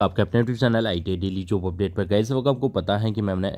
तो आपके अपने YouTube channel I T daily job update पर गए इस वक्त आपको पता है कि मैं अपने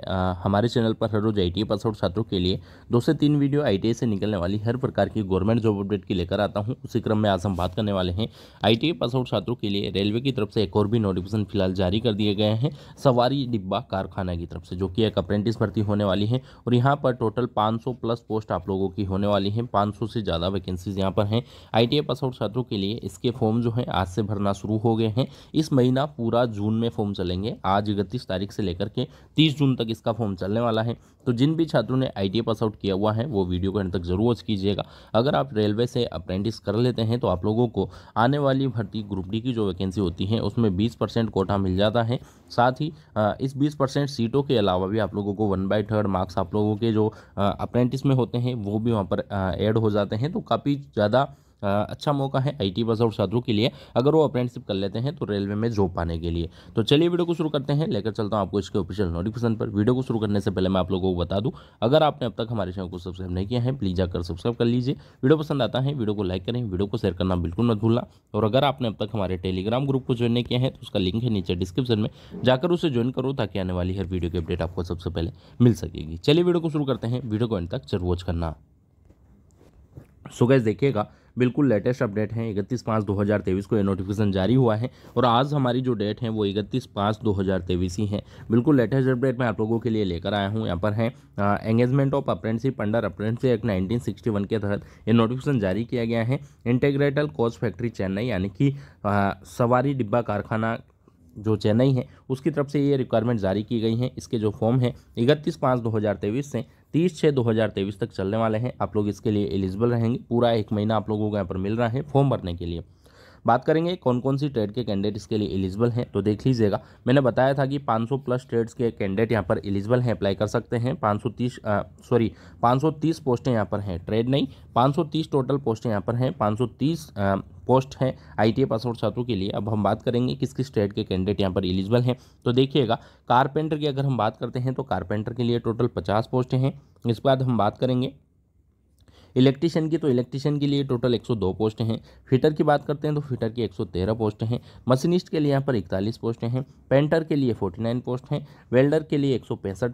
हमारे चैनल पर हर रोज़ आई टी पास और छात्रों के लिए दो से तीन वीडियो आई से निकलने वाली हर प्रकार की गवर्नमेंट जॉब अपडेट की लेकर आता हूं उसी क्रम में आज हम बात करने वाले हैं आई टी पास और छात्रों के लिए रेलवे की तरफ से एक और भी नोटिफिकेशन फिलहाल जारी कर दिए गए हैं सवारी डिब्बा कारखाना की तरफ से जो कि एक अप्रेंटिस भर्ती होने वाली है और यहाँ पर टोटल पाँच प्लस पोस्ट आप लोगों की होने वाली है पाँच से ज़्यादा वैकेंसीज यहाँ पर हैं आई पास आउट छात्रों के लिए इसके फॉर्म जो है आज से भरना शुरू हो गए हैं इस महीना पूरा जून में फॉर्म चलेंगे आज इकतीस तारीख से लेकर के तीस जून तक इसका फॉर्म चलने वाला है तो जिन भी छात्रों ने आई पास आउट किया हुआ है वो वीडियो को एंड तक जरूर वॉच कीजिएगा अगर आप रेलवे से अप्रेंटिस कर लेते हैं तो आप लोगों को आने वाली भर्ती ग्रुप डी की जो वैकेंसी होती है उसमें बीस कोटा मिल जाता है साथ ही इस बीस सीटों के अलावा भी आप लोगों को वन बाई थर्ड मार्क्स आप लोगों के जो अप्रेंटिस में होते हैं वो भी वहाँ पर एड हो जाते हैं तो काफ़ी ज़्यादा अच्छा मौका है आई टी बस और छात्रों के लिए अगर वो अप्रेंटिसशिप कर लेते हैं तो रेलवे में जॉब पाने के लिए तो चलिए वीडियो को शुरू करते हैं लेकर चलता हूँ आपको इसके ऑफिशियल नोटिफिकेशन पर वीडियो को शुरू करने से पहले मैं आप लोगों को बता दूँ अगर आपने अब तक हमारे चैनल को सब्सक्राइब नहीं किया है प्लीज़ जाकर सब्सक्राइब कर लीजिए वीडियो पसंद आता है वीडियो को लाइक करें वीडियो को शेयर करना बिल्कुल मत भूलना और अगर आपने अब तक हमारे टेलीग्राम ग्रुप को ज्वाइन नहीं किया है तो उसका लिंक है नीचे डिस्क्रिप्शन में जाकर उसे ज्वाइन करो ताकि आने वाली हर वीडियो की अपडेट आपको सबसे पहले मिल सकेगी चलिए वीडियो को शुरू करते हैं वीडियो को एंड तक जरूर वॉच करना सो गैस देखिएगा बिल्कुल लेटेस्ट अपडेट है इकतीस पाँच दो हज़ार तेईस को ये नोटिफिकेशन जारी हुआ है और आज हमारी जो डेट है वो इकतीस पाँच दो हज़ार तेईस ही है बिल्कुल लेटेस्ट अपडेट मैं आप लोगों के लिए लेकर आया हूँ यहाँ पर है engagement of apprenticeship under apprenticeship act nineteen sixty one के तहत ये नोटिफिकेशन जारी किया गया है इंटेग्रेटल कोच फैक्ट्री चेन्नई यानी कि सवारी डिब्बा कारखाना जो चेन्नई है उसकी तरफ से ये रिक्वायरमेंट जारी की गई हैं इसके जो फॉर्म हैं इकतीस पाँच दो हज़ार तेईस से तीस छः दो हज़ार तेईस तक चलने वाले हैं आप लोग इसके लिए एलिजिबल रहेंगे पूरा एक महीना आप लोगों को यहाँ पर मिल रहा है फॉर्म भरने के लिए बात करेंगे कौन कौन सी ट्रेड के कैंडिडेट इसके लिए एलिजिबल हैं तो देख लीजिएगा मैंने बताया था कि 500 प्लस ट्रेड्स के कैंडिडेट यहाँ पर एलिजिबल हैं अप्लाई कर सकते हैं 530 सॉरी 530 पोस्टें यहाँ पर हैं ट्रेड नहीं 530 टोटल पोस्टें यहाँ पर हैं 530 आ, पोस्ट हैं आई टी पास छात्रों के लिए अब हम बात करेंगे किस किस ट्रेड के कैंडिडेट यहाँ पर एलिजिबल हैं तो देखिएगा कारपेंटर की अगर हम बात करते हैं तो कारपेंटर के लिए टोटल पचास पोस्टें हैं इसके बाद हम बात करेंगे इलेक्ट्रीशियन की तो इलेक्ट्रिशियन के लिए टोटल 102 पोस्ट हैं फिटर की बात करते हैं तो फिटर की 113 पोस्ट हैं मशीनिस्ट के लिए यहाँ पर इकतालीस पोस्ट हैं पेंटर के लिए 49 पोस्ट हैं वेल्डर के लिए एक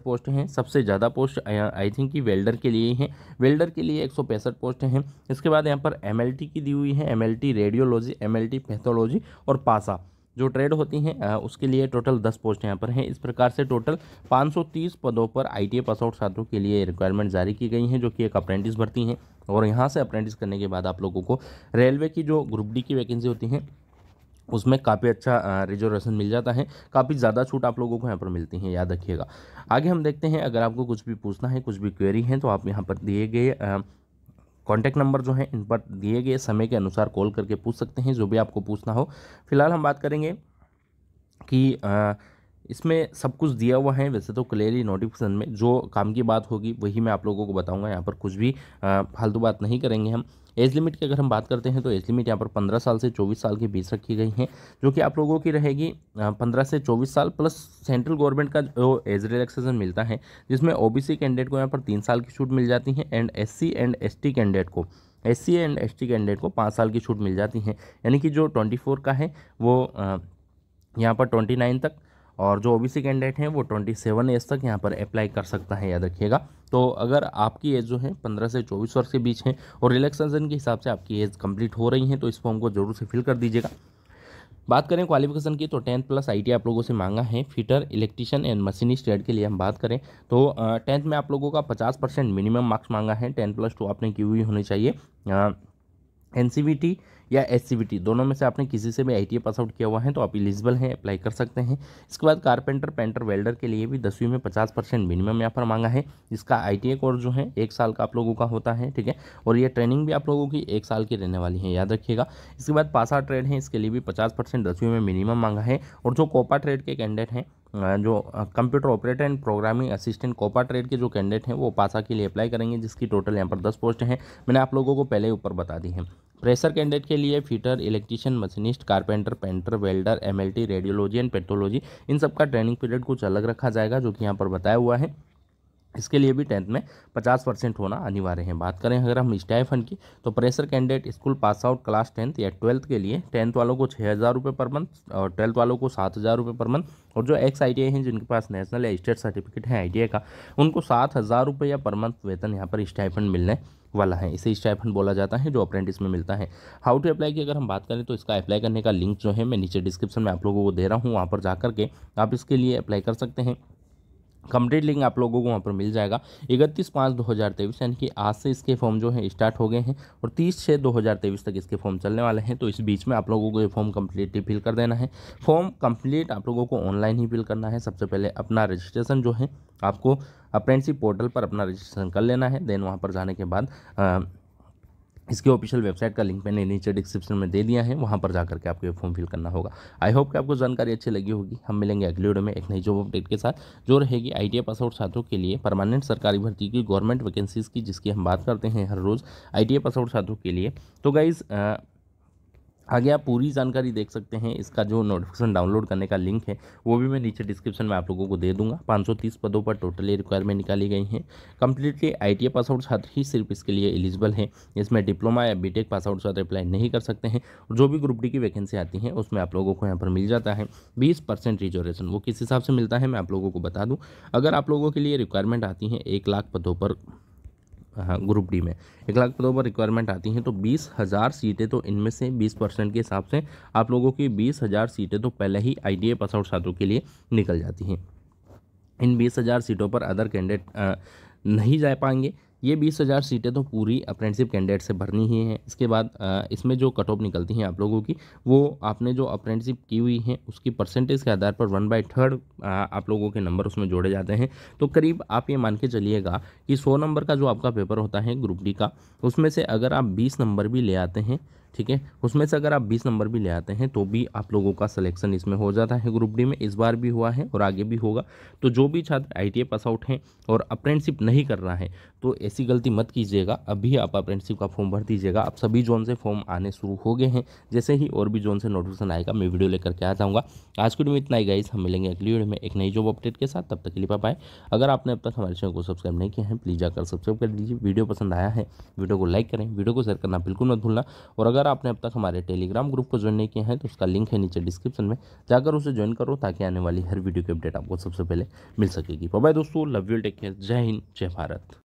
पोस्ट हैं सबसे ज़्यादा पोस्ट आई थिंक कि वेल्डर के लिए ही हैं वेल्डर के लिए एक पोस्ट हैं इसके बाद यहाँ पर एम की दी हुई है एम रेडियोलॉजी एम पैथोलॉजी और पासा जो ट्रेड होती हैं उसके लिए टोटल दस पोस्ट यहाँ पर हैं इस प्रकार से टोटल 530 पदों पर आई पास आउट छात्रों के लिए रिक्वायरमेंट जारी की गई हैं जो कि एक अप्रेंटिस भर्ती हैं और यहाँ से अप्रेंटिस करने के बाद आप लोगों को रेलवे की जो ग्रुप डी की वैकेंसी होती हैं उसमें काफ़ी अच्छा रिजर्वेशन मिल जाता है काफ़ी ज़्यादा छूट आप लोगों को यहाँ पर मिलती है याद रखिएगा आगे हम देखते हैं अगर आपको कुछ भी पूछना है कुछ भी क्वेरी है तो आप यहाँ पर दिए गए कॉन्टैक्ट नंबर जो हैं इन पर दिए गए समय के अनुसार कॉल करके पूछ सकते हैं जो भी आपको पूछना हो फिलहाल हम बात करेंगे कि आ, इसमें सब कुछ दिया हुआ है वैसे तो क्लियरली नोटिफिकेशन में जो काम की बात होगी वही मैं आप लोगों को बताऊंगा यहाँ पर कुछ भी फालतू बात नहीं करेंगे हम एज लिमिट की अगर हम बात करते हैं तो एज लिमिट यहाँ पर पंद्रह साल से चौबीस साल के बीच रखी गई है जो कि आप लोगों की रहेगी पंद्रह से चौबीस साल प्लस सेंट्रल गवर्नमेंट का जो एज रिलैक्सेशन मिलता है जिसमें ओ कैंडिडेट को यहाँ पर तीन साल की छूट मिल जाती है and S and S candidate को एस एंड एस कैंडिडेट को पाँच साल की छूट मिल जाती है यानी कि जो ट्वेंटी फोर का है वो यहाँ पर ट्वेंटी नाइन तक और जो ओबीसी कैंडिडेट हैं वो ट्वेंटी सेवन एज तक यहाँ पर अप्लाई कर सकता है याद रखिएगा तो अगर आपकी एज जो है पंद्रह से चौबीस वर्ष के बीच है और रिलैक्सेशन के हिसाब से आपकी एज कंप्लीट हो रही है तो इस फॉर्म को जरूर से फिल कर दीजिएगा बात करें क्वालिफिकेशन की तो टेंथ प्लस आई आप लोगों से मांगा है फिटर इलेक्ट्रीशियन एंड मशीनिस्ट स्टेड के लिए हम बात करें तो टेंथ में आप लोगों का पचास परसेंट मिनिमम मार्क्स मांगा है टेंथ प्लस टू आपने की हुई होनी चाहिए एन या एस दोनों में से आपने किसी से भी आई पास आउट किया हुआ है तो आप इलिजिबल हैं अप्लाई कर सकते हैं इसके बाद कारपेंटर पेंटर वेल्डर के लिए भी दसवीं में पचास परसेंट मिनिमम यहाँ पर मांगा है इसका आई कोर्स जो है एक साल का आप लोगों का होता है ठीक है और ये ट्रेनिंग भी आप लोगों की एक साल की रहने वाली है याद रखिएगा इसके बाद पासा ट्रेड है इसके लिए भी पचास परसेंट दसवीं में मिनिमम मांगा है और जो कोपा ट्रेड के कैंडिडेट हैं जो computer operator and programming assistant COPA trade के जो कैंडिडेट हैं वो पासा के लिए अप्लाई करेंगे जिसकी टोटल यहाँ पर दस पोस्ट हैं मैंने आप लोगों को पहले ऊपर बता दी है प्रेशर कैंडिडेट के लिए fitter electrician machinist carpenter painter welder MLT radiology and pathology इन सब का ट्रेनिंग पीरियड कुछ अलग रखा जाएगा जो कि यहाँ पर बताया हुआ है इसके लिए भी टेंथ में 50 परसेंट होना अनिवार्य है बात करें अगर हम स्टाइफ की तो fresher candidate school pass out class tenth या ट्वेल्थ के लिए टेंथ वालों को छः हज़ार रुपये पर मंथ और ट्वेल्थ वालों को सात हज़ार रुपये पर मंथ और जो एक्स आई हैं जिनके पास नेशनल या स्टेट सर्टिफिकेट है आई का उनको सात हज़ार रुपये या पर मंथ वेतन यहाँ पर स्टाइफंड मिलने वाला है इसे स्टाइफन बोला जाता है जो अप्रेंटिस में मिलता है हाउ टू अप्लाई की अगर हम बात करें तो इसका अप्लाई करने का लिंक जो है मैं नीचे डिस्क्रिप्शन में आप लोगों को दे रहा हूँ वहाँ पर जा के आप इसके लिए अप्लाई कर सकते हैं कंप्लीट लिंक आप लोगों को वहाँ पर मिल जाएगा इकतीस पाँच दो हज़ार तेईस यानी कि आज से इसके फॉर्म जो है स्टार्ट हो गए हैं और तीस छः दो हज़ार तेईस तक इसके फॉर्म चलने वाले हैं तो इस बीच में आप लोगों को ये फॉर्म कम्प्लीटली फिल कर देना है फॉर्म कंप्लीट आप लोगों को ऑनलाइन ही फिल करना है सबसे पहले अपना रजिस्ट्रेशन जो है आपको अप्रेंसी पोर्टल पर अपना रजिस्ट्रेशन कर लेना है देन वहाँ पर जाने के बाद आ, इसके ऑफिशियल वेबसाइट का लिंक मैंने नीचे डिस्क्रिप्शन में दे दिया है वहाँ पर जा करके आपको ये फॉर्म फिल करना होगा आई होप कि आपको जानकारी अच्छी लगी होगी हम मिलेंगे अगले वीडियो में एक नई जॉब अपडेट के साथ जो रहेगी आई टी पास आउट छात्रों के लिए परमानेंट सरकारी भर्ती की गवर्नमेंट वैकेंसीज़ की जिसकी हम बात करते हैं हर रोज़ आई पास आउट छात्रों के लिए तो गाइज़ आगे आप पूरी जानकारी देख सकते हैं इसका जो नोटिफिकेशन डाउनलोड करने का लिंक है वो भी मैं नीचे डिस्क्रिप्शन में आप लोगों को दे दूंगा 530 पदों पर टोटल ये रिक्वायरमेंट निकाली गई हैं कम्प्लीटली आईटीआई पास आउट छात्र ही सिर्फ इसके लिए एलिजिबल हैं इसमें डिप्लोमा या बीटेक पास आउट छात्र अप्लाई नहीं कर सकते हैं जो भी ग्रुप डी की वैकेंसी आती है उसमें आप लोगों को यहाँ पर मिल जाता है बीस रिजर्वेशन वो किस हिसाब से मिलता है मैं आप लोगों को बता दूँ अगर आप लोगों के लिए रिक्वायरमेंट आती है एक लाख पदों पर हाँ ग्रुप डी में एक लाख पदों पर रिक्वायरमेंट आती हैं तो बीस हज़ार सीटें तो इनमें से बीस परसेंट के हिसाब से आप लोगों की बीस हज़ार सीटें तो पहले ही आई पास आउट छात्रों के लिए निकल जाती हैं इन बीस हज़ार सीटों पर अदर कैंडिडेट नहीं जा पाएंगे ये बीस हज़ार सीटें तो पूरी अप्रेंटिसिप कैंडिडेट से भरनी ही हैं इसके बाद इसमें जो कट ऑफ निकलती हैं आप लोगों की वो आपने जो अप्रेंटिसिप की हुई है उसकी परसेंटेज के आधार पर वन बाई थर्ड आप लोगों के नंबर उसमें जोड़े जाते हैं तो करीब आप ये मान के चलिएगा कि सौ नंबर का जो आपका पेपर होता है ग्रुप डी का उसमें से अगर आप बीस नंबर भी ले आते हैं ठीक है उसमें से अगर आप बीस नंबर भी ले आते हैं तो भी आप लोगों का सलेक्शन इसमें हो जाता है ग्रुप डी में इस बार भी हुआ है और आगे भी होगा तो जो भी छात्र आई पास आउट हैं और अप्रेंटशिप नहीं कर रहा है तो ऐसी गलती मत कीजिएगा अभी आप अप्रेंटशिप का फॉर्म भर दीजिएगा आप सभी जोन से फॉर्म आने शुरू हो गए हैं जैसे ही और भी जोन से नोटिफिकेशन आएगा मैं वीडियो लेकर के आ जाऊँगा आज की वीडियो में इतना ही गाइस हम मिलेंगे अगली वीडियो में एक नई जॉब अपडेट के साथ तब तक के लिए पाए अगर आपने अब तक हमारे चैनल को सब्सक्राइब नहीं किया है प्लीज़ जाकर सब्सक्राइब कर दीजिए वीडियो पसंद आया है वीडियो को लाइक करें वीडियो को शेयर करना बिल्कुल मत भूलना और अगर अगर आपने अब तक हमारे टेलीग्राम ग्रुप को ज्वाइन नहीं किया है तो उसका लिंक है नीचे डिस्क्रिप्शन में जाकर उसे ज्वाइन करो ताकि आने वाली हर वीडियो की अपडेट आपको सबसे पहले मिल सकेगी बाय दोस्तों लव यू टेक केयर जय हिंद जय भारत